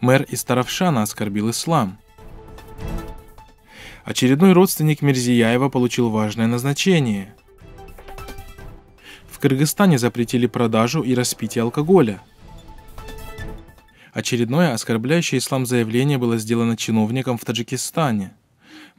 мэр из Таравшана оскорбил ислам. Очередной родственник Мерзияева получил важное назначение. В Кыргызстане запретили продажу и распитие алкоголя. Очередное оскорбляющее ислам заявление было сделано чиновником в Таджикистане –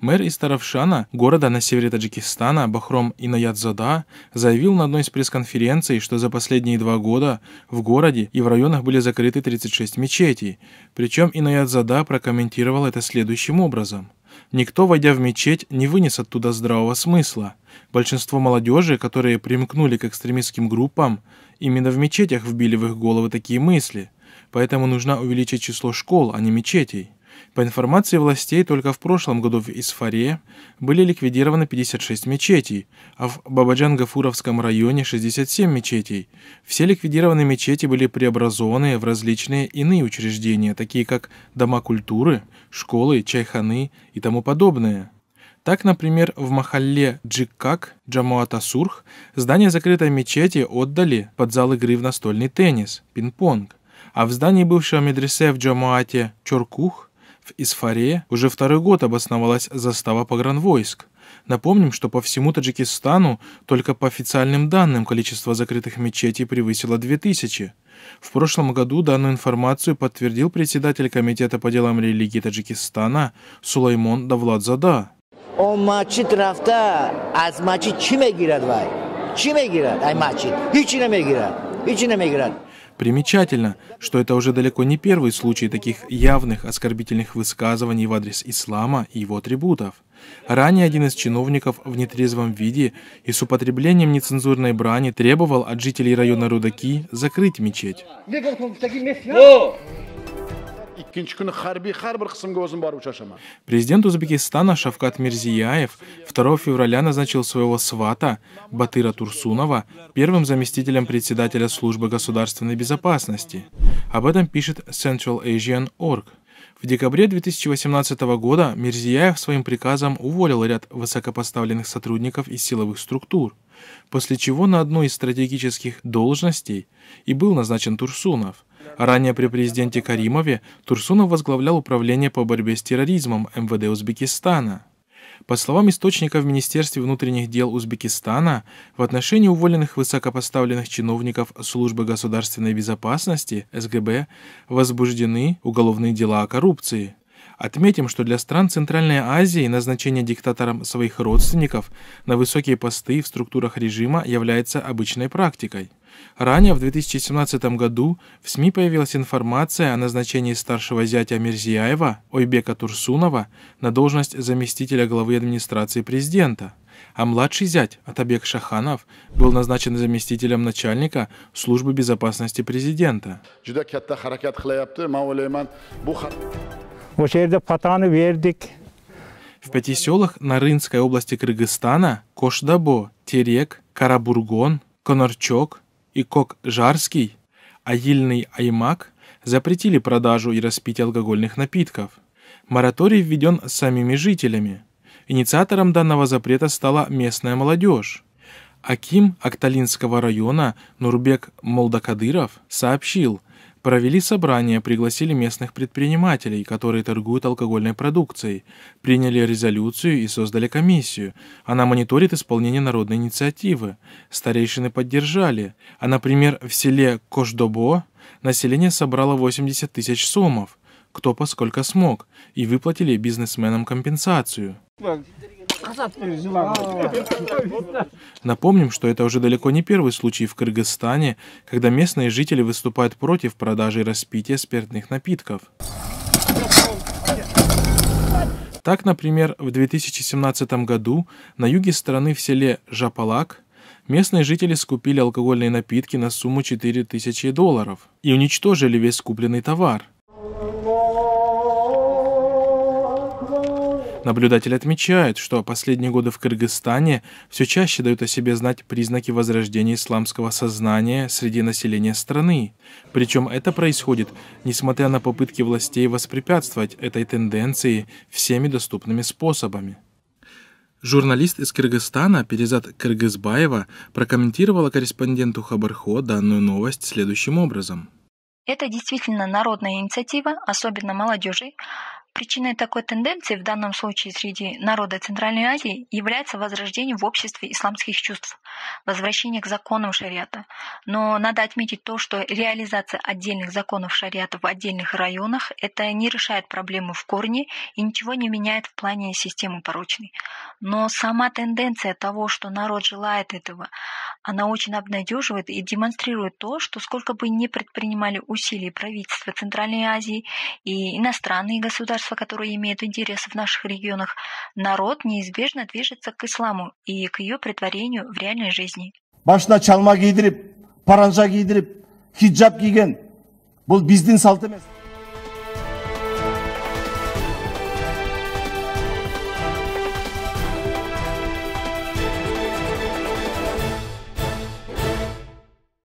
Мэр из Таравшана, города на севере Таджикистана, Бахром Инаядзада, заявил на одной из пресс-конференций, что за последние два года в городе и в районах были закрыты 36 мечетей. Причем Инаядзада прокомментировал это следующим образом. Никто, войдя в мечеть, не вынес оттуда здравого смысла. Большинство молодежи, которые примкнули к экстремистским группам, именно в мечетях вбили в их головы такие мысли. Поэтому нужно увеличить число школ, а не мечетей. По информации властей, только в прошлом году в Исфаре были ликвидированы 56 мечетей, а в Бабаджан-Гафуровском районе 67 мечетей. Все ликвидированные мечети были преобразованы в различные иные учреждения, такие как дома культуры, школы, чайханы и тому подобное. Так, например, в Махалле Джиккак, Джамуатасурх, здание закрытой мечети отдали под зал игры в настольный теннис, пинг-понг. А в здании бывшего медресе в Джамуате Чоркух в Исфаре уже второй год обосновалась застава погранвойск. Напомним, что по всему Таджикистану только по официальным данным количество закрытых мечетей превысило 2000. В прошлом году данную информацию подтвердил председатель Комитета по делам религии Таджикистана Сулаймон Давладзада. Он мачит рафта, а мачит чимегирад вай. Чимегирад, ай мачит. Хичи Примечательно, что это уже далеко не первый случай таких явных оскорбительных высказываний в адрес ислама и его атрибутов. Ранее один из чиновников в нетрезвом виде и с употреблением нецензурной брани требовал от жителей района Рудаки закрыть мечеть. Президент Узбекистана Шавкат Мирзияев 2 февраля назначил своего свата Батыра Турсунова первым заместителем председателя службы государственной безопасности. Об этом пишет CentralAsian.org. В декабре 2018 года Мирзияев своим приказом уволил ряд высокопоставленных сотрудников из силовых структур, после чего на одну из стратегических должностей и был назначен Турсунов – Ранее при президенте Каримове Турсунов возглавлял управление по борьбе с терроризмом МВД Узбекистана. По словам источника в Министерстве внутренних дел Узбекистана, в отношении уволенных высокопоставленных чиновников Службы государственной безопасности СГБ возбуждены уголовные дела о коррупции. Отметим, что для стран Центральной Азии назначение диктатором своих родственников на высокие посты в структурах режима является обычной практикой. Ранее в 2017 году в СМИ появилась информация о назначении старшего зятя Мирзияева, Ойбека Турсунова, на должность заместителя главы администрации президента а младший зять Атабек Шаханов был назначен заместителем начальника службы безопасности президента. В пяти селах Нарынской области Кыргызстана Кошдабо, Терек, Карабургон, Конорчок, и Кок Жарский, аильный Аймак запретили продажу и распитие алкогольных напитков. Мораторий введен самими жителями. Инициатором данного запрета стала местная молодежь. Аким Акталинского района Нурбек Молдакадыров сообщил – Провели собрание, пригласили местных предпринимателей, которые торгуют алкогольной продукцией, приняли резолюцию и создали комиссию. Она мониторит исполнение народной инициативы. Старейшины поддержали, а, например, в селе Кошдобо население собрало 80 тысяч сомов, кто поскольку смог, и выплатили бизнесменам компенсацию. Напомним, что это уже далеко не первый случай в Кыргызстане, когда местные жители выступают против продажи и распития спиртных напитков. Так, например, в 2017 году на юге страны в селе Жапалак местные жители скупили алкогольные напитки на сумму 4000 долларов и уничтожили весь купленный товар. Наблюдатель отмечает, что последние годы в Кыргызстане все чаще дают о себе знать признаки возрождения исламского сознания среди населения страны. Причем это происходит, несмотря на попытки властей воспрепятствовать этой тенденции всеми доступными способами. Журналист из Кыргызстана Перезат Кыргызбаева прокомментировала корреспонденту Хабархо данную новость следующим образом. Это действительно народная инициатива, особенно молодежи, Причиной такой тенденции в данном случае среди народа Центральной Азии является возрождение в обществе исламских чувств, возвращение к законам шариата. Но надо отметить то, что реализация отдельных законов шариата в отдельных районах это не решает проблему в корне и ничего не меняет в плане системы порочной. Но сама тенденция того, что народ желает этого, она очень обнадеживает и демонстрирует то, что сколько бы ни предпринимали усилия правительства Центральной Азии и иностранные государства, государства, которые имеют интерес в наших регионах, народ неизбежно движется к исламу и к ее притворению в реальной жизни. Башына чалма кийдирип, паранжа кийдирип, хиджаб кийген. Бұл біздің салт